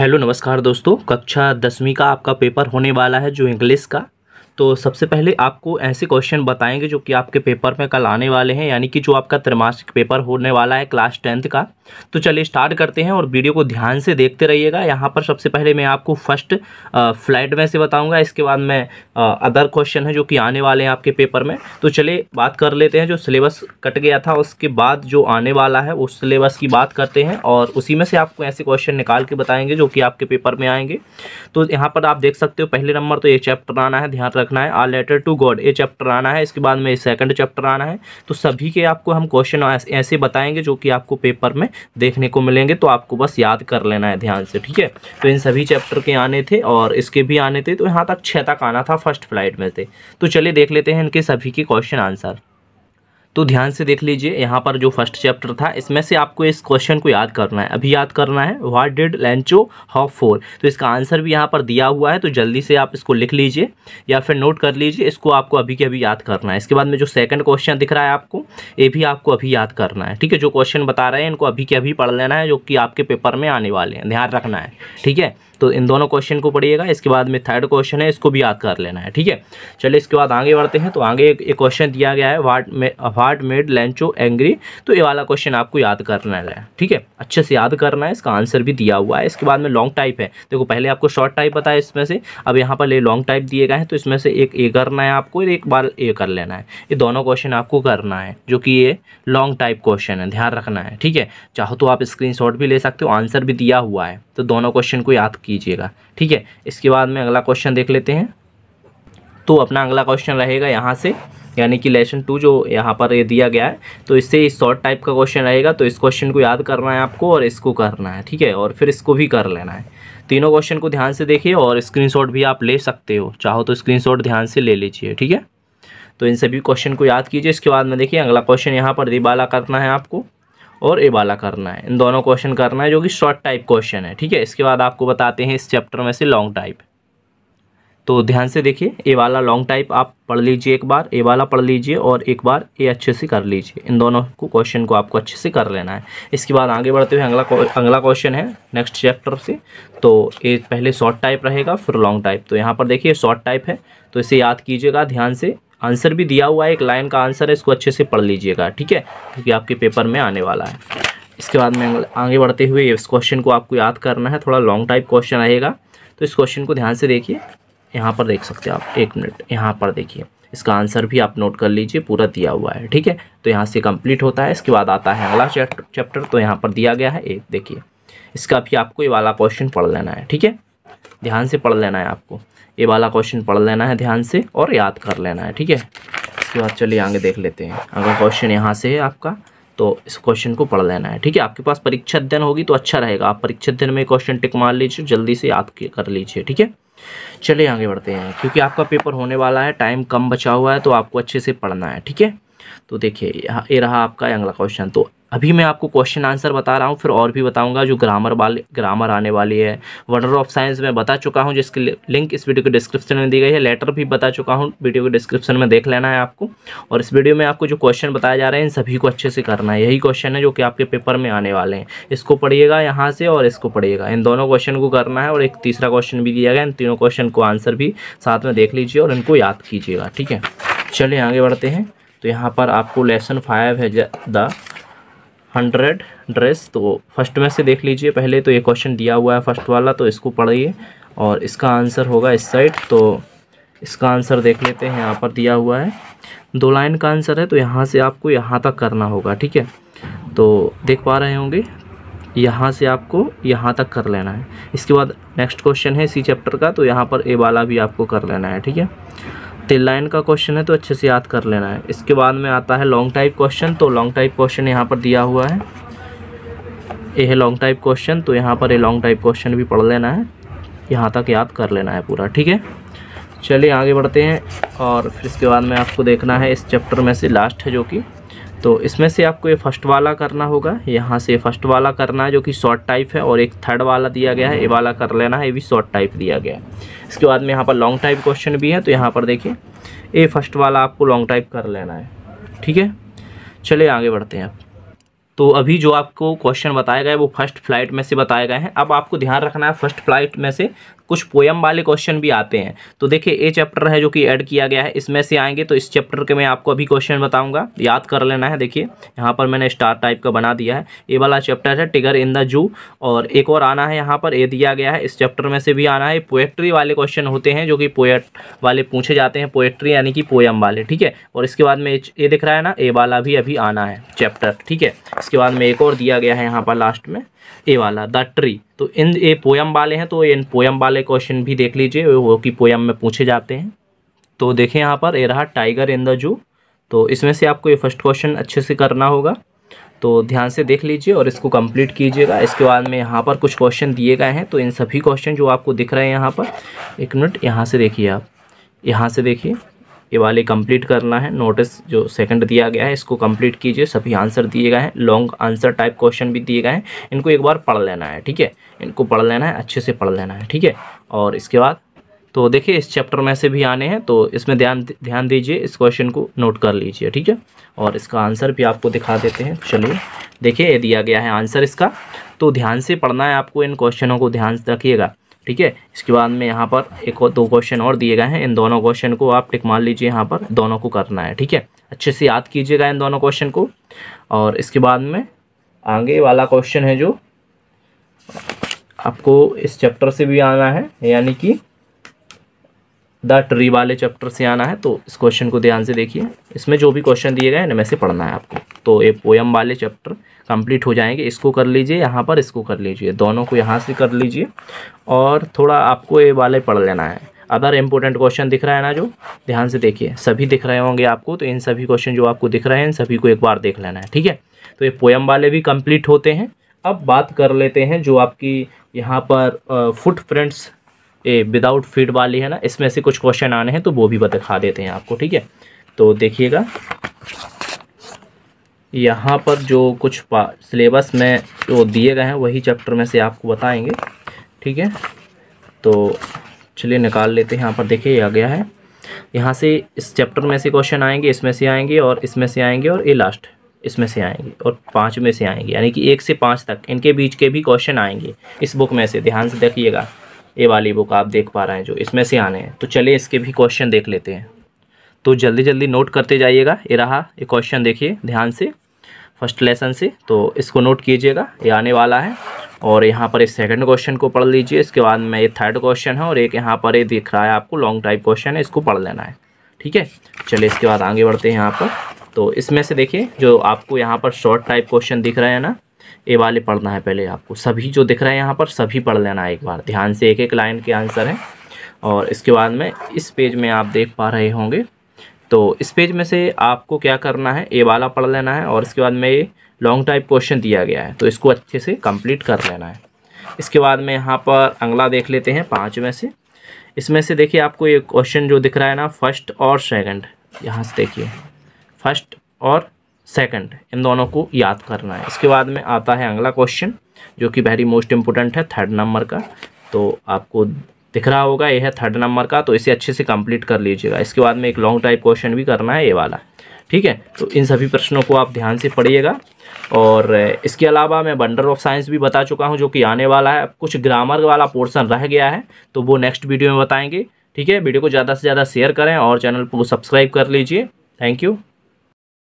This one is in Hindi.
हेलो नमस्कार दोस्तों कक्षा दसवीं का आपका पेपर होने वाला है जो इंग्लिश का तो सबसे पहले आपको ऐसे क्वेश्चन बताएंगे जो कि आपके पेपर में कल आने वाले हैं यानी कि जो आपका त्रिमासिक पेपर होने वाला है क्लास टेंथ का तो चलिए स्टार्ट करते हैं और वीडियो को ध्यान से देखते रहिएगा यहाँ पर सबसे पहले मैं आपको फर्स्ट फ्लैट में से बताऊँगा इसके बाद मैं अदर क्वेश्चन है जो कि आने वाले हैं आपके पेपर में तो चलिए बात कर लेते हैं जो सिलेबस कट गया था उसके बाद जो आने वाला है उस सिलेबस की बात करते हैं और उसी में से आपको ऐसे क्वेश्चन निकाल के बताएंगे जो कि आपके पेपर में आएंगे तो यहाँ पर आप देख सकते हो पहले नंबर तो ये चैप्टर आना है ध्यान रखना है आ लेटर टू गॉड ये चैप्टर आना है इसके बाद में सेकंड चैप्टर आना है तो सभी के आपको हम क्वेश्चन ऐसे बताएंगे जो कि आपको पेपर में देखने को मिलेंगे तो आपको बस याद कर लेना है ध्यान से ठीक है तो इन सभी चैप्टर के आने थे और इसके भी आने थे तो यहाँ तक छः तक आना था फर्स्ट फ्लाइट में थे तो चलिए देख लेते हैं इनके सभी के क्वेश्चन आंसर तो ध्यान से देख लीजिए यहाँ पर जो फर्स्ट चैप्टर था इसमें से आपको इस क्वेश्चन को याद करना है अभी याद करना है what did Lencho hope for तो इसका आंसर भी यहाँ पर दिया हुआ है तो जल्दी से आप इसको लिख लीजिए या फिर नोट कर लीजिए इसको आपको अभी के अभी याद करना है इसके बाद में जो सेकंड क्वेश्चन दिख रहा है आपको ये भी आपको अभी याद करना है ठीक है जो क्वेश्चन बता रहे हैं इनको अभी के अभी पढ़ लेना है जो कि आपके पेपर में आने वाले हैं ध्यान रखना है ठीक है तो इन दोनों क्वेश्चन को पढ़िएगा इसके बाद में थर्ड क्वेश्चन है इसको भी याद कर लेना है ठीक है चलिए इसके बाद आगे बढ़ते हैं तो आगे एक क्वेश्चन दिया गया है what may what made Lencho angry तो ये वाला क्वेश्चन आपको याद करना है ठीक है अच्छे से याद करना है इसका आंसर भी दिया हुआ है इसके बाद में लॉन्ग टाइप है देखो पहले आपको शॉर्ट टाइप पता है इसमें से अब यहाँ पर ले लॉन्ग टाइप दिए गए हैं तो इसमें से एक ए करना है आपको एक बार ए कर लेना है ये दोनों क्वेश्चन आपको करना है जो कि ये लॉन्ग टाइप क्वेश्चन है ध्यान रखना है ठीक है चाहो तो आप स्क्रीनशॉट भी ले सकते हो आंसर भी दिया हुआ है तो दोनों क्वेश्चन को याद कीजिएगा ठीक है इसके बाद में अगला क्वेश्चन देख लेते हैं तो अपना अगला क्वेश्चन रहेगा यहाँ से यानी कि लेसन टू जो यहाँ पर ये दिया गया है तो इससे शॉर्ट टाइप का क्वेश्चन रहेगा तो इस क्वेश्चन को याद करना है आपको और इसको करना है ठीक है और फिर इसको भी कर लेना है तीनों क्वेश्चन को ध्यान से देखिए और स्क्रीनशॉट भी आप ले सकते हो चाहो तो स्क्रीनशॉट ध्यान से ले लीजिए ठीक है तो इन सभी क्वेश्चन को याद कीजिए इसके बाद में देखिए अगला क्वेश्चन यहाँ पर दिबाला करना है आपको और ए वाला करना है इन दोनों क्वेश्चन करना है जो कि शॉर्ट टाइप क्वेश्चन है ठीक है इसके बाद आपको बताते हैं इस चैप्टर में से लॉन्ग टाइप तो ध्यान से देखिए ए वाला लॉन्ग टाइप आप पढ़ लीजिए एक बार ए वाला पढ़ लीजिए और एक बार ए अच्छे से कर लीजिए इन दोनों को क्वेश्चन को आपको अच्छे से कर लेना है इसके बाद आगे बढ़ते हुए अगला अगला क्वेश्चन है नेक्स्ट चैप्टर से तो ये पहले शॉर्ट टाइप रहेगा फिर लॉन्ग टाइप तो यहाँ पर देखिए शॉर्ट टाइप है तो इसे याद कीजिएगा ध्यान से आंसर भी दिया हुआ है एक लाइन का आंसर है इसको अच्छे से पढ़ लीजिएगा ठीक है क्योंकि आपके पेपर में आने वाला है इसके बाद में आगे बढ़ते हुए इस क्वेश्चन को आपको याद करना है थोड़ा लॉन्ग टाइप क्वेश्चन आएगा तो इस क्वेश्चन को ध्यान से देखिए यहाँ पर देख सकते हो आप एक मिनट यहाँ पर देखिए इसका आंसर भी आप नोट कर लीजिए पूरा दिया हुआ है ठीक है तो यहाँ से कंप्लीट होता है इसके बाद आता है अगला चैप्टर तो यहाँ पर दिया गया है एक देखिए इसका भी आपको ये वाला क्वेश्चन पढ़ लेना है ठीक है ध्यान से पढ़ लेना है आपको ये वाला क्वेश्चन पढ़ लेना है ध्यान से और याद कर लेना है ठीक है उसके बाद चलिए आगे देख लेते हैं अगर क्वेश्चन यहाँ से है आपका तो इस क्वेश्चन को पढ़ लेना है ठीक है आपके पास परीक्षा अध्ययन होगी तो अच्छा रहेगा आप परीक्षा अध्ययन में क्वेश्चन टिक मार लीजिए जल्दी से याद कर लीजिए ठीक है चलिए आगे बढ़ते हैं क्योंकि आपका पेपर होने वाला है टाइम कम बचा हुआ है तो आपको अच्छे से पढ़ना है ठीक है तो देखिए ये रहा आपका अगला क्वेश्चन तो अभी मैं आपको क्वेश्चन आंसर बता रहा हूँ फिर और भी बताऊँगा जो ग्रामर वाले ग्रामर आने वाली है वर्डर ऑफ साइंस मैं बता चुका हूँ जिसकी लिंक इस वीडियो के डिस्क्रिप्शन में दी गई है लेटर भी बता चुका हूँ वीडियो के डिस्क्रिप्शन में देख लेना है आपको और इस वीडियो में आपको जो क्वेश्चन बताए जा रहे हैं इन सभी को अच्छे से करना है यही क्वेश्चन है जो कि आपके पेपर में आने वाले हैं इसको पढ़िएगा यहाँ से और इसको पढ़िएगा इन दोनों क्वेश्चन को करना है और एक तीसरा क्वेश्चन भी दिया गया इन तीनों क्वेश्चन को आंसर भी साथ में देख लीजिए और इनको याद कीजिएगा ठीक है चलिए आगे बढ़ते हैं तो यहाँ पर आपको लेसन फाइव है द हंड्रेड ड्रेस तो फर्स्ट में से देख लीजिए पहले तो ये क्वेश्चन दिया हुआ है फर्स्ट वाला तो इसको पढ़िए और इसका आंसर होगा इस साइड तो इसका आंसर देख लेते हैं यहाँ पर दिया हुआ है दो लाइन का आंसर है तो यहाँ से आपको यहाँ तक करना होगा ठीक है तो देख पा रहे होंगे यहाँ से आपको यहाँ तक कर लेना है इसके बाद नेक्स्ट क्वेश्चन है इसी चैप्टर का तो यहाँ पर ए वाला भी आपको कर लेना है ठीक है तीन लाइन का क्वेश्चन है तो अच्छे से याद कर लेना है इसके बाद में आता है लॉन्ग टाइप क्वेश्चन तो लॉन्ग टाइप क्वेश्चन यहाँ पर दिया हुआ है ये है लॉन्ग टाइप क्वेश्चन तो यहाँ पर ये लॉन्ग टाइप क्वेश्चन भी पढ़ लेना है यहाँ तक याद कर लेना है पूरा ठीक है चलिए आगे बढ़ते हैं और फिर इसके बाद में आपको देखना है इस चैप्टर में से लास्ट है जो कि तो इसमें से आपको ये फर्स्ट वाला करना होगा यहाँ से फर्स्ट वाला करना है जो कि शॉर्ट टाइप है और एक थर्ड वाला दिया गया है ये वाला कर लेना है ये भी शॉर्ट टाइप दिया गया है इसके बाद में यहाँ पर लॉन्ग टाइप क्वेश्चन भी है तो यहाँ पर देखिए ये फर्स्ट वाला आपको लॉन्ग टाइप कर लेना है ठीक है चलिए आगे बढ़ते हैं आप तो अभी जो आपको क्वेश्चन बताया गया है वो फर्स्ट फ्लाइट में से बताए गए हैं अब आपको ध्यान रखना है फर्स्ट फ्लाइट में से कुछ पोयम वाले क्वेश्चन भी आते हैं तो देखिए ये चैप्टर है जो कि ऐड किया गया है इसमें से आएंगे तो इस चैप्टर के मैं आपको अभी क्वेश्चन बताऊंगा याद कर लेना है देखिए यहाँ पर मैंने स्टार टाइप का बना दिया है ये वाला चैप्टर है टिगर इन द जू और एक और आना है यहाँ पर ये दिया गया है इस चैप्टर में से भी आना है पोएट्री वाले क्वेश्चन होते हैं जो कि पोएट वाले पूछे जाते हैं पोएट्री यानी कि पोयम वाले ठीक है और इसके बाद में ये दिख रहा है ना ए वाला भी अभी आना है चैप्टर ठीक है इसके बाद में एक और दिया गया है यहाँ पर लास्ट में ए वाला द ट्री तो इन ये पोयम वाले हैं तो इन पोयम वाले क्वेश्चन भी देख लीजिए वो कि पोयम में पूछे जाते हैं तो देखें यहाँ पर ए रहा टाइगर इन द जू तो इसमें से आपको ये फर्स्ट क्वेश्चन अच्छे से करना होगा तो ध्यान से देख लीजिए और इसको कंप्लीट कीजिएगा इसके बाद में यहाँ पर कुछ क्वेश्चन दिए गए हैं तो इन सभी क्वेश्चन जो आपको दिख रहे हैं यहाँ पर एक मिनट यहाँ से देखिए आप यहाँ से देखिए ये वाले कंप्लीट करना है नोटिस जो सेकंड दिया गया है इसको कंप्लीट कीजिए सभी आंसर दिए गए हैं लॉन्ग आंसर टाइप क्वेश्चन भी दिए गए हैं इनको एक बार पढ़ लेना है ठीक है इनको पढ़ लेना है अच्छे से पढ़ लेना है ठीक है और इसके बाद तो देखिए इस चैप्टर में से भी आने हैं तो इसमें ध्यान ध्यान दीजिए इस क्वेश्चन को नोट कर लीजिए ठीक है और इसका आंसर भी आपको दिखा देते हैं चलिए देखिए ये दिया गया है आंसर इसका तो ध्यान से पढ़ना है आपको इन क्वेश्चनों को ध्यान रखिएगा ठीक है इसके बाद में यहाँ पर एक और दो क्वेश्चन और दिए गए हैं इन दोनों क्वेश्चन को आप टिक मान लीजिए यहाँ पर दोनों को करना है ठीक है अच्छे से याद कीजिएगा इन दोनों क्वेश्चन को और इसके बाद में आगे वाला क्वेश्चन है जो आपको इस चैप्टर से भी आना है यानी कि द ट्री वाले चैप्टर से आना है तो इस क्वेश्चन को ध्यान से देखिए इसमें जो भी क्वेश्चन दिए गए हैं इनमें से पढ़ना है आपको तो ये पोएम वाले चैप्टर कंप्लीट हो जाएंगे इसको कर लीजिए यहाँ पर इसको कर लीजिए दोनों को यहाँ से कर लीजिए और थोड़ा आपको ये वाले पढ़ लेना है अदर इंपॉर्टेंट क्वेश्चन दिख रहा है ना जो ध्यान से देखिए सभी दिख रहे होंगे आपको तो इन सभी क्वेश्चन जो आपको दिख रहे हैं इन सभी को एक बार देख लेना है ठीक है तो ये पोएम वाले भी कंप्लीट होते हैं अब बात कर लेते हैं जो आपकी यहाँ पर footprints uh without feet वाली है ना इसमें से कुछ क्वेश्चन आने हैं तो वो भी दिखा देते हैं आपको ठीक है तो देखिएगा यहाँ पर जो कुछ सिलेबस में जो दिए गए हैं वही चैप्टर में से आपको बताएंगे ठीक है तो चलिए निकाल लेते हैं यहाँ पर देखिए आ गया है यहाँ से इस चैप्टर में से क्वेश्चन आएंगे इसमें से आएंगे और इसमें से आएंगे और ये लास्ट इसमें से आएंगे और पाँच में से आएंगे यानी कि एक से पाँच तक इनके बीच के भी क्वेश्चन आएंगे इस बुक में से ध्यान से देखिएगा ये वाली बुक आप देख पा रहे हैं जो इसमें से आने हैं तो चलिए इसके भी क्वेश्चन देख लेते हैं तो जल्दी जल्दी नोट करते जाइएगा ये रहा ये क्वेश्चन देखिए ध्यान से फर्स्ट लेसन से तो इसको नोट कीजिएगा ये आने वाला है और यहाँ पर इस सेकंड क्वेश्चन को पढ़ लीजिए इसके बाद में ये थर्ड क्वेश्चन है और एक यहाँ पर ये दिख रहा है आपको लॉन्ग टाइप क्वेश्चन है इसको पढ़ लेना है ठीक है चलिए इसके बाद आगे बढ़ते हैं यहाँ पर तो इसमें से देखिए जो आपको यहाँ पर शॉर्ट टाइप क्वेश्चन दिख रहे हैं ना ये वाले पढ़ना है पहले आपको सभी जो दिख रहे हैं यहाँ पर सभी पढ़ लेना है एक बार ध्यान से एक एक लाइन के आंसर हैं और इसके बाद में इस पेज में आप देख पा रहे होंगे तो इस पेज में से आपको क्या करना है ए वाला पढ़ लेना है और इसके बाद में ये लॉन्ग टाइप क्वेश्चन दिया गया है तो इसको अच्छे से कंप्लीट कर लेना है इसके बाद में यहाँ पर अगला देख लेते हैं पाँच में से इसमें से देखिए आपको ये क्वेश्चन जो दिख रहा है ना फर्स्ट और सेकंड यहाँ से देखिए फर्स्ट और सेकंड इन दोनों को याद करना है इसके बाद में आता है अगला क्वेश्चन जो कि वेरी मोस्ट इम्पोर्टेंट है थर्ड नंबर का तो आपको दिख रहा होगा यह है थर्ड नंबर का तो इसे अच्छे से कंप्लीट कर लीजिएगा इसके बाद में एक लॉन्ग टाइप क्वेश्चन भी करना है ये वाला ठीक है तो इन सभी प्रश्नों को आप ध्यान से पढ़िएगा और इसके अलावा मैं बंडर ऑफ साइंस भी बता चुका हूँ जो कि आने वाला है कुछ ग्रामर वाला पोर्सन रह गया है तो वो नेक्स्ट वीडियो में बताएंगे ठीक है वीडियो को ज़्यादा से ज़्यादा शेयर करें और चैनल को सब्सक्राइब कर लीजिए थैंक यू